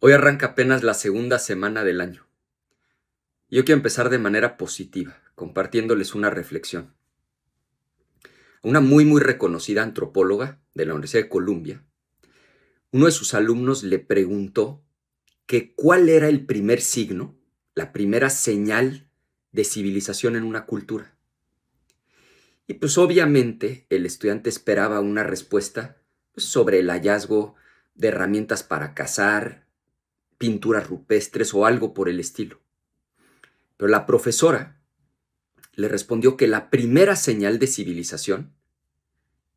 Hoy arranca apenas la segunda semana del año. Yo quiero empezar de manera positiva, compartiéndoles una reflexión. Una muy muy reconocida antropóloga de la Universidad de Columbia, uno de sus alumnos le preguntó que cuál era el primer signo, la primera señal de civilización en una cultura. Y pues obviamente el estudiante esperaba una respuesta pues, sobre el hallazgo de herramientas para cazar, pinturas rupestres o algo por el estilo. Pero la profesora le respondió que la primera señal de civilización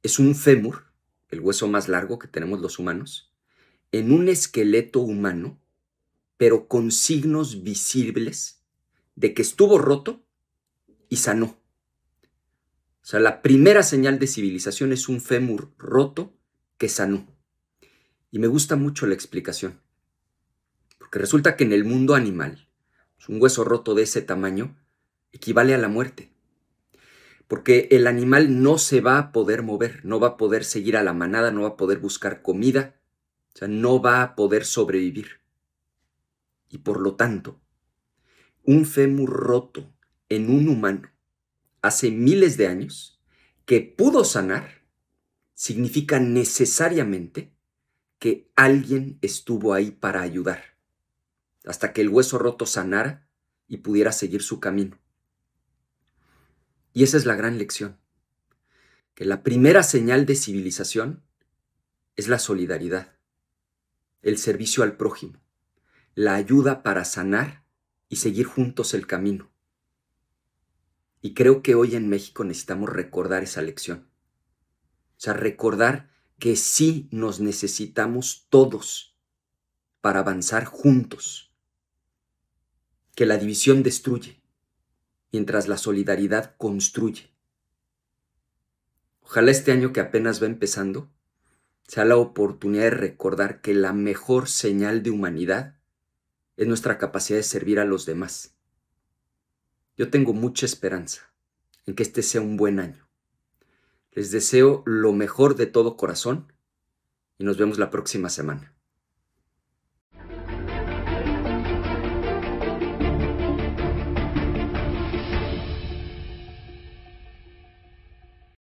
es un fémur, el hueso más largo que tenemos los humanos, en un esqueleto humano, pero con signos visibles de que estuvo roto y sanó. O sea, la primera señal de civilización es un fémur roto que sanó. Y me gusta mucho la explicación. Porque resulta que en el mundo animal, pues, un hueso roto de ese tamaño equivale a la muerte. Porque el animal no se va a poder mover, no va a poder seguir a la manada, no va a poder buscar comida, o sea, no va a poder sobrevivir. Y por lo tanto, un fémur roto en un humano hace miles de años que pudo sanar significa necesariamente que alguien estuvo ahí para ayudar hasta que el hueso roto sanara y pudiera seguir su camino. Y esa es la gran lección, que la primera señal de civilización es la solidaridad, el servicio al prójimo, la ayuda para sanar y seguir juntos el camino. Y creo que hoy en México necesitamos recordar esa lección. O sea, recordar que sí nos necesitamos todos para avanzar juntos que la división destruye, mientras la solidaridad construye. Ojalá este año que apenas va empezando sea la oportunidad de recordar que la mejor señal de humanidad es nuestra capacidad de servir a los demás. Yo tengo mucha esperanza en que este sea un buen año. Les deseo lo mejor de todo corazón y nos vemos la próxima semana.